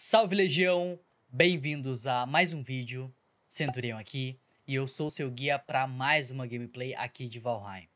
Salve Legião! Bem-vindos a mais um vídeo, Centurião aqui, e eu sou seu guia para mais uma gameplay aqui de Valheim.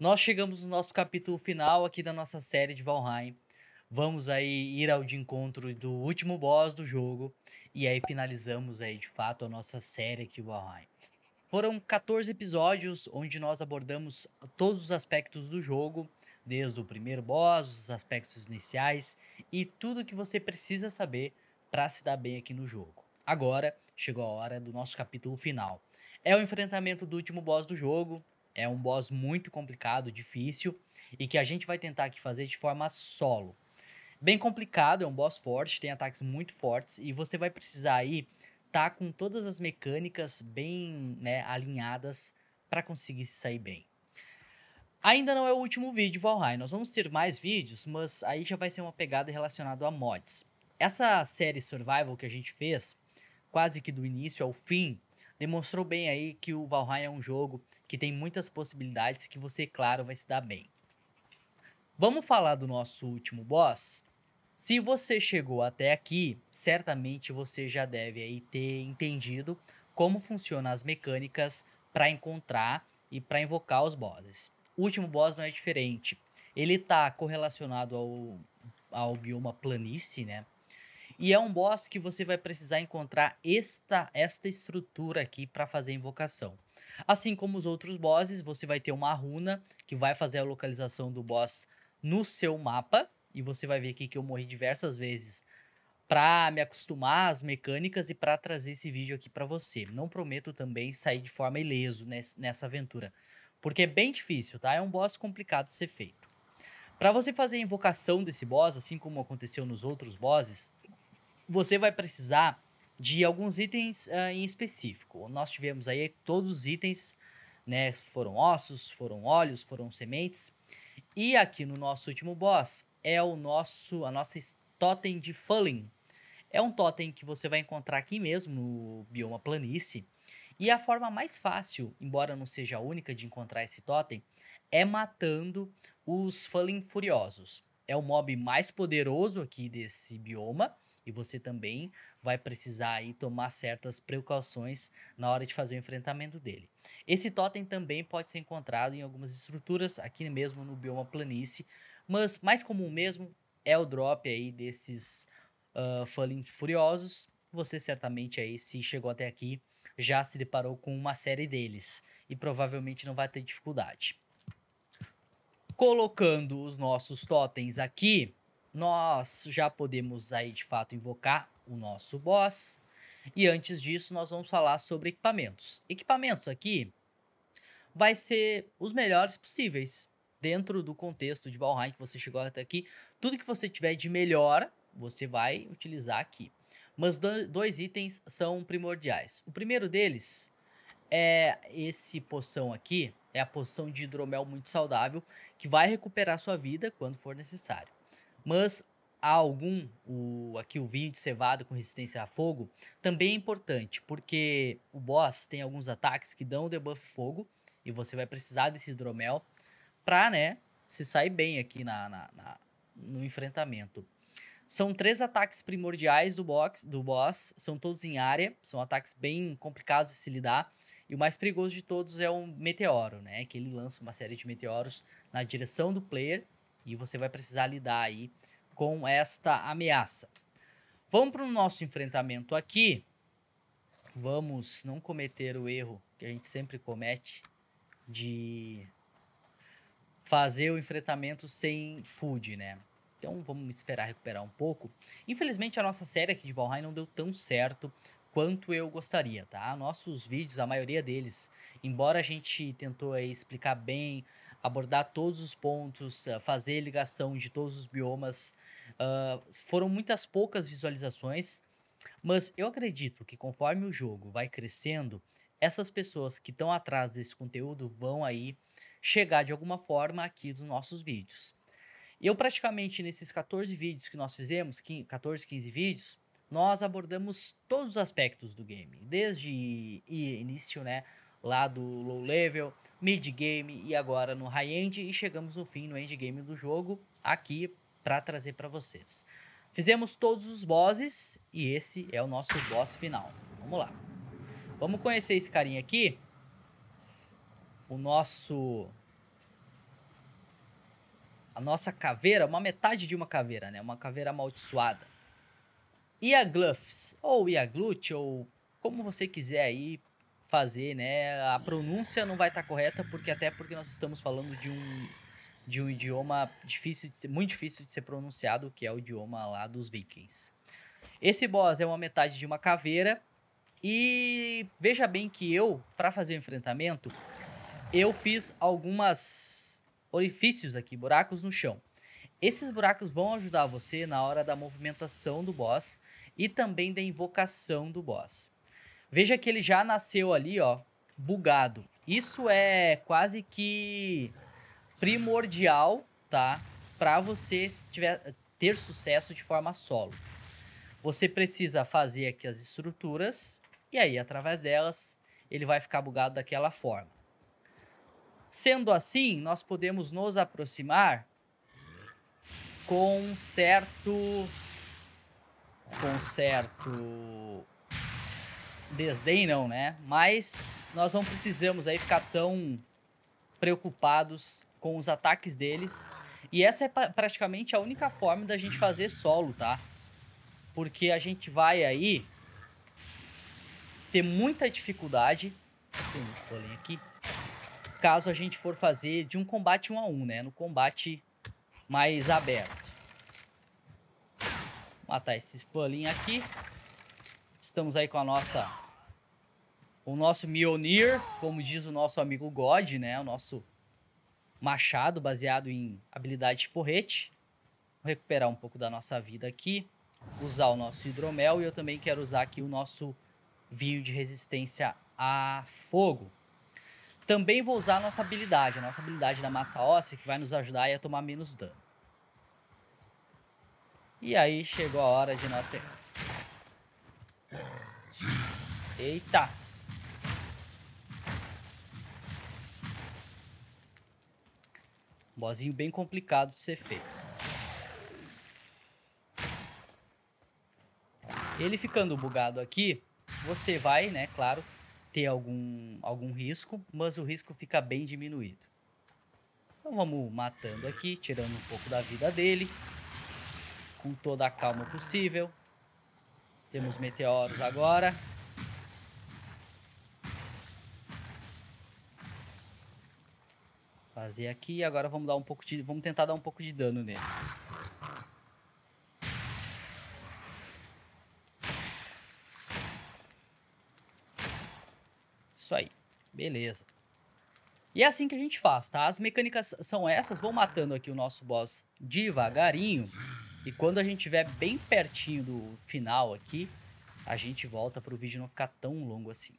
Nós chegamos no nosso capítulo final aqui da nossa série de Valheim, vamos aí ir ao de encontro do último boss do jogo, e aí finalizamos aí de fato a nossa série aqui de Valheim. Foram 14 episódios onde nós abordamos todos os aspectos do jogo, desde o primeiro boss, os aspectos iniciais e tudo o que você precisa saber para se dar bem aqui no jogo. Agora chegou a hora do nosso capítulo final. É o enfrentamento do último boss do jogo. É um boss muito complicado, difícil e que a gente vai tentar aqui fazer de forma solo. Bem complicado, é um boss forte, tem ataques muito fortes e você vai precisar aí tá com todas as mecânicas bem né, alinhadas para conseguir se sair bem. Ainda não é o último vídeo, Valheim. Nós vamos ter mais vídeos, mas aí já vai ser uma pegada relacionada a mods. Essa série Survival que a gente fez, quase que do início ao fim, demonstrou bem aí que o Valheim é um jogo que tem muitas possibilidades que você, claro, vai se dar bem. Vamos falar do nosso último boss? Se você chegou até aqui, certamente você já deve aí ter entendido como funcionam as mecânicas para encontrar e para invocar os bosses. O último boss não é diferente. Ele está correlacionado ao, ao bioma planície, né? E é um boss que você vai precisar encontrar esta, esta estrutura aqui para fazer a invocação. Assim como os outros bosses, você vai ter uma runa que vai fazer a localização do boss no seu mapa. E você vai ver aqui que eu morri diversas vezes para me acostumar às mecânicas e para trazer esse vídeo aqui para você. Não prometo também sair de forma ileso nessa aventura, porque é bem difícil, tá? É um boss complicado de ser feito. Para você fazer a invocação desse boss, assim como aconteceu nos outros bosses, você vai precisar de alguns itens uh, em específico. Nós tivemos aí todos os itens, né? Foram ossos, foram óleos, foram sementes. E aqui no nosso último boss é o nosso a nossa totem de Fulling. É um totem que você vai encontrar aqui mesmo no bioma planície e a forma mais fácil, embora não seja a única de encontrar esse totem, é matando os Fallen Furiosos. É o mob mais poderoso aqui desse bioma e você também vai precisar aí tomar certas precauções na hora de fazer o enfrentamento dele. Esse totem também pode ser encontrado em algumas estruturas aqui mesmo no bioma planície, mas mais comum mesmo é o drop aí desses uh, Fallen Furiosos você certamente aí, se chegou até aqui, já se deparou com uma série deles e provavelmente não vai ter dificuldade. Colocando os nossos totens aqui, nós já podemos aí de fato invocar o nosso boss. E antes disso, nós vamos falar sobre equipamentos. Equipamentos aqui vai ser os melhores possíveis dentro do contexto de Valheim que você chegou até aqui. Tudo que você tiver de melhor, você vai utilizar aqui. Mas dois itens são primordiais. O primeiro deles é esse poção aqui, é a poção de hidromel muito saudável, que vai recuperar sua vida quando for necessário. Mas há algum, o, aqui o vinho de cevada com resistência a fogo, também é importante, porque o boss tem alguns ataques que dão debuff fogo, e você vai precisar desse hidromel para né, se sair bem aqui na, na, na no enfrentamento. São três ataques primordiais do box, do boss, são todos em área, são ataques bem complicados de se lidar. E o mais perigoso de todos é o meteoro, né? Que ele lança uma série de meteoros na direção do player e você vai precisar lidar aí com esta ameaça. Vamos para o nosso enfrentamento aqui. Vamos não cometer o erro que a gente sempre comete de fazer o enfrentamento sem food, né? Então vamos esperar recuperar um pouco. Infelizmente a nossa série aqui de Valheim não deu tão certo quanto eu gostaria, tá? Nossos vídeos, a maioria deles, embora a gente tentou aí, explicar bem, abordar todos os pontos, ah, fazer ligação de todos os biomas, uh, foram muitas poucas visualizações, mas eu acredito que conforme o jogo vai crescendo, essas pessoas que estão atrás desse conteúdo vão aí chegar de alguma forma aqui nos nossos vídeos. Eu praticamente nesses 14 vídeos que nós fizemos, 14, 15 vídeos, nós abordamos todos os aspectos do game, desde início, né, lá do low level, mid game e agora no high end e chegamos no fim no end game do jogo aqui para trazer para vocês. Fizemos todos os bosses e esse é o nosso boss final. Vamos lá. Vamos conhecer esse carinha aqui. O nosso a nossa caveira, uma metade de uma caveira, né? Uma caveira amaldiçoada. Iagluffs, ou Iaglute, ou como você quiser aí fazer, né? A pronúncia não vai estar tá correta, porque até porque nós estamos falando de um, de um idioma difícil ser, muito difícil de ser pronunciado, que é o idioma lá dos vikings. Esse boss é uma metade de uma caveira, e veja bem que eu, para fazer o enfrentamento, eu fiz algumas orifícios aqui, buracos no chão. Esses buracos vão ajudar você na hora da movimentação do boss e também da invocação do boss. Veja que ele já nasceu ali, ó, bugado. Isso é quase que primordial, tá? Para você tiver, ter sucesso de forma solo. Você precisa fazer aqui as estruturas e aí através delas ele vai ficar bugado daquela forma. Sendo assim, nós podemos nos aproximar com certo com certo desdém não, né? Mas nós não precisamos aí ficar tão preocupados com os ataques deles. E essa é praticamente a única forma da gente fazer solo, tá? Porque a gente vai aí ter muita dificuldade. Tem um aqui caso a gente for fazer de um combate um a um, né? No combate mais aberto. Vou matar esses palinhos aqui. Estamos aí com a nossa... O nosso Mjolnir, como diz o nosso amigo God, né? O nosso machado baseado em habilidade de porrete. Vou recuperar um pouco da nossa vida aqui. Usar o nosso hidromel e eu também quero usar aqui o nosso vinho de resistência a fogo. Também vou usar a nossa habilidade, a nossa habilidade da massa óssea, que vai nos ajudar a tomar menos dano. E aí chegou a hora de nós pegar. Eita! Bozinho bem complicado de ser feito. Ele ficando bugado aqui, você vai, né, claro, ter algum, algum risco, mas o risco fica bem diminuído. Então vamos matando aqui, tirando um pouco da vida dele, com toda a calma possível. Temos meteoros agora. Fazer aqui, agora vamos dar um pouco de, vamos tentar dar um pouco de dano nele. Isso aí. Beleza. E é assim que a gente faz, tá? As mecânicas são essas, vou matando aqui o nosso boss devagarinho. E quando a gente estiver bem pertinho do final aqui, a gente volta para o vídeo não ficar tão longo assim.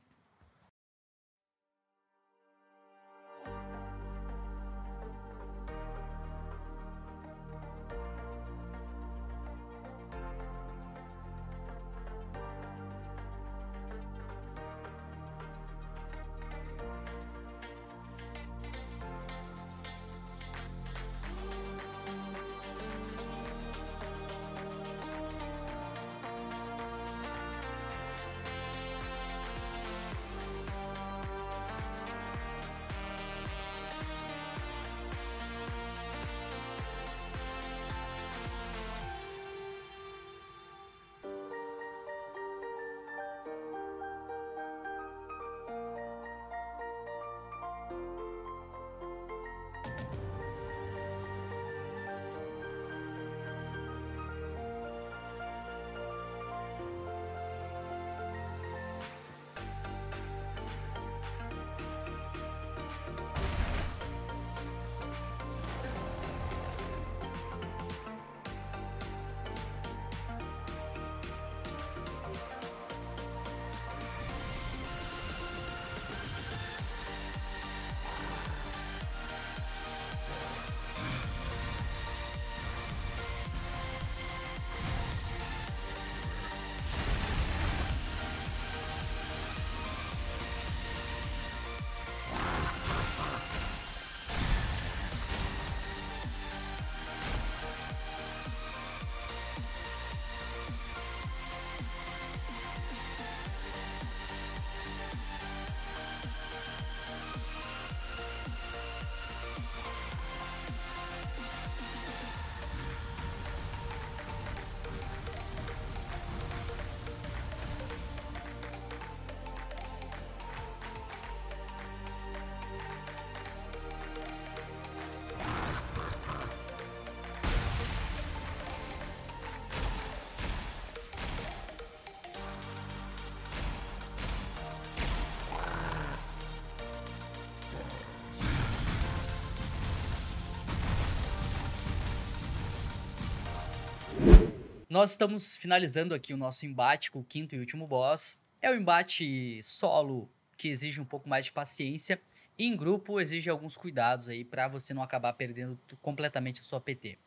Nós estamos finalizando aqui o nosso embate com o quinto e último boss. É o um embate solo que exige um pouco mais de paciência e em grupo exige alguns cuidados aí para você não acabar perdendo completamente a sua PT.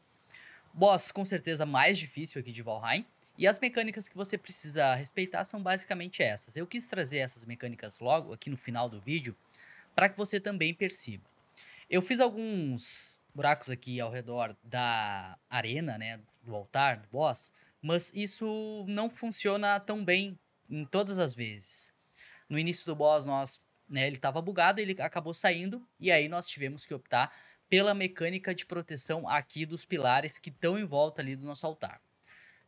Boss com certeza mais difícil aqui de Valheim. E as mecânicas que você precisa respeitar são basicamente essas. Eu quis trazer essas mecânicas logo aqui no final do vídeo para que você também perceba. Eu fiz alguns buracos aqui ao redor da arena, né, do altar, do boss, mas isso não funciona tão bem em todas as vezes. No início do boss, nós, né, ele estava bugado, ele acabou saindo, e aí nós tivemos que optar pela mecânica de proteção aqui dos pilares que estão em volta ali do nosso altar.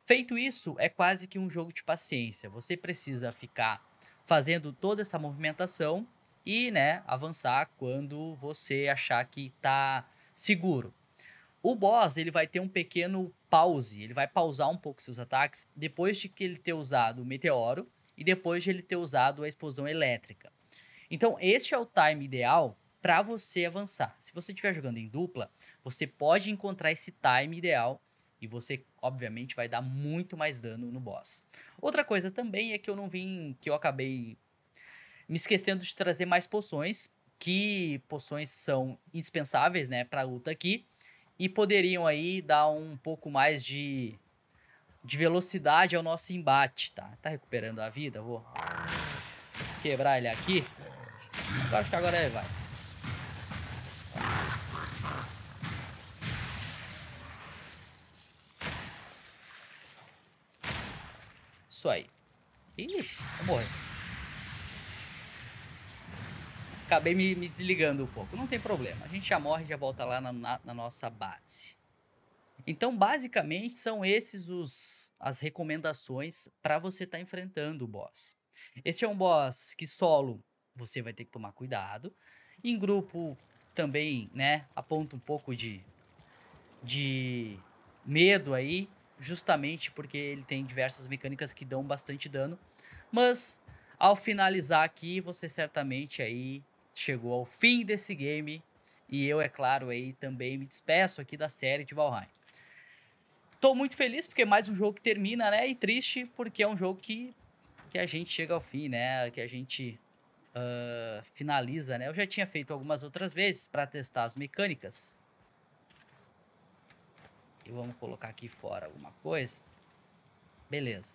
Feito isso, é quase que um jogo de paciência. Você precisa ficar fazendo toda essa movimentação e, né, avançar quando você achar que está seguro. O boss, ele vai ter um pequeno pause, ele vai pausar um pouco seus ataques depois de que ele ter usado o meteoro e depois de ele ter usado a explosão elétrica. Então, este é o time ideal para você avançar. Se você estiver jogando em dupla, você pode encontrar esse time ideal e você, obviamente, vai dar muito mais dano no boss. Outra coisa também é que eu não vim, que eu acabei me esquecendo de trazer mais poções, que poções são indispensáveis, né, para luta aqui e poderiam aí dar um pouco mais de de velocidade ao nosso embate, tá? Tá recuperando a vida, vou quebrar ele aqui. Eu acho que agora ele vai. Isso aí. Ixi, vou tá morrer acabei me, me, desligando um pouco. Não tem problema, a gente já morre e já volta lá na, na, na nossa base. Então, basicamente, são esses os as recomendações para você estar tá enfrentando o boss. Esse é um boss que solo você vai ter que tomar cuidado. Em grupo também, né, aponta um pouco de de medo aí, justamente porque ele tem diversas mecânicas que dão bastante dano. Mas ao finalizar aqui, você certamente aí chegou ao fim desse game e eu, é claro, aí também me despeço aqui da série de Valheim. Tô muito feliz porque é mais um jogo que termina, né? E triste porque é um jogo que, que a gente chega ao fim, né? Que a gente uh, finaliza, né? Eu já tinha feito algumas outras vezes para testar as mecânicas. E vamos colocar aqui fora alguma coisa. Beleza.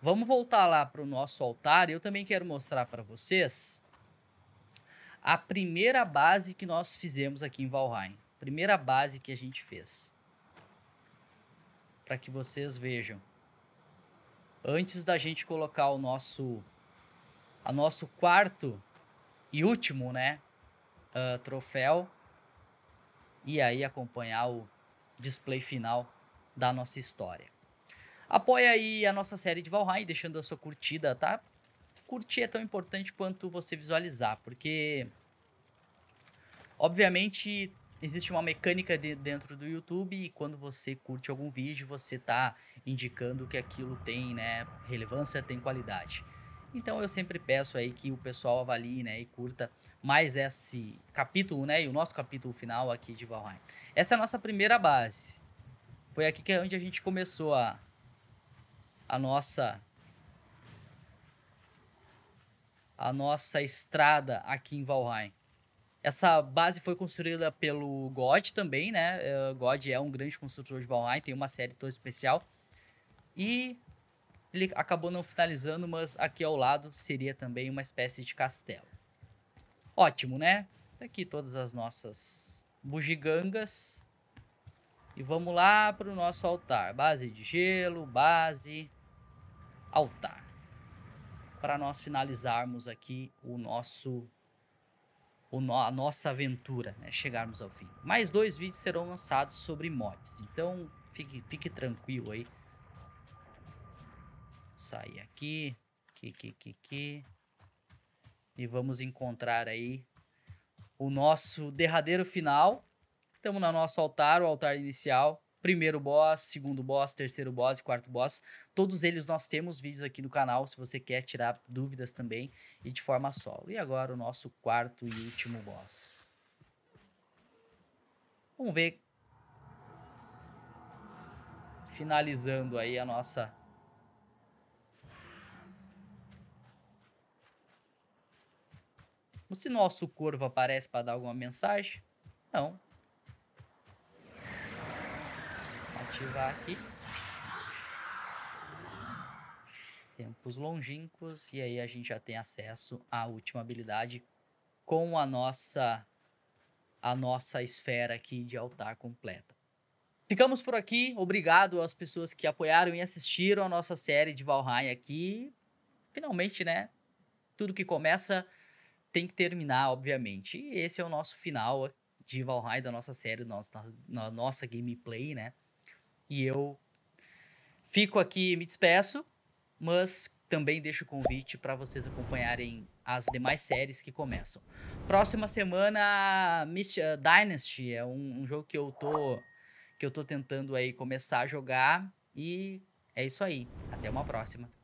Vamos voltar lá para o nosso altar. Eu também quero mostrar para vocês a primeira base que nós fizemos aqui em Valheim. Primeira base que a gente fez. Para que vocês vejam. Antes da gente colocar o nosso a nosso quarto e último, né, uh, troféu e aí acompanhar o display final da nossa história. Apoia aí a nossa série de Valheim deixando a sua curtida, tá? curtir é tão importante quanto você visualizar, porque obviamente existe uma mecânica de, dentro do YouTube e quando você curte algum vídeo, você está indicando que aquilo tem né, relevância, tem qualidade. Então eu sempre peço aí que o pessoal avalie né, e curta mais esse capítulo, né, e o nosso capítulo final aqui de Valheim. Essa é a nossa primeira base. Foi aqui que é onde a gente começou a, a nossa a nossa estrada aqui em Valheim. Essa base foi construída pelo God também, né? Eh, God é um grande construtor de Valheim, tem uma série toda especial. E ele acabou não finalizando, mas aqui ao lado seria também uma espécie de castelo. Ótimo, né? Tá aqui todas as nossas bugigangas. E vamos lá para o nosso altar. Base de gelo, base, altar para nós finalizarmos aqui o nosso o no, a nossa aventura, né? chegarmos ao fim. Mais dois vídeos serão lançados sobre mods, então fique, fique tranquilo aí. Sair aqui, aqui, aqui, aqui, aqui. E vamos encontrar aí o nosso derradeiro final. Estamos no nosso altar, o altar inicial primeiro boss, segundo boss, terceiro boss e quarto boss. Todos eles nós temos vídeos aqui no canal, se você quer tirar dúvidas também e de forma solo. E agora o nosso quarto e último boss. Vamos ver. Finalizando aí a nossa Se nosso corvo aparece para dar alguma mensagem? Não. ativar aqui. Tempos longínquos. E aí a gente já tem acesso à última habilidade com a nossa a nossa esfera aqui de altar completa. Ficamos por aqui. Obrigado às pessoas que apoiaram e assistiram a nossa série de Valheim aqui. Finalmente, né? Tudo que começa tem que terminar, obviamente. E esse é o nosso final de Valheim, da nossa série, da nossa, da nossa gameplay, né? E eu fico aqui, me despeço, mas também deixo o convite para vocês acompanharem as demais séries que começam. Próxima semana, Mist eh, Dynasty é um, um, jogo que eu tô que eu tô tentando aí começar a jogar e é isso aí. Até uma próxima.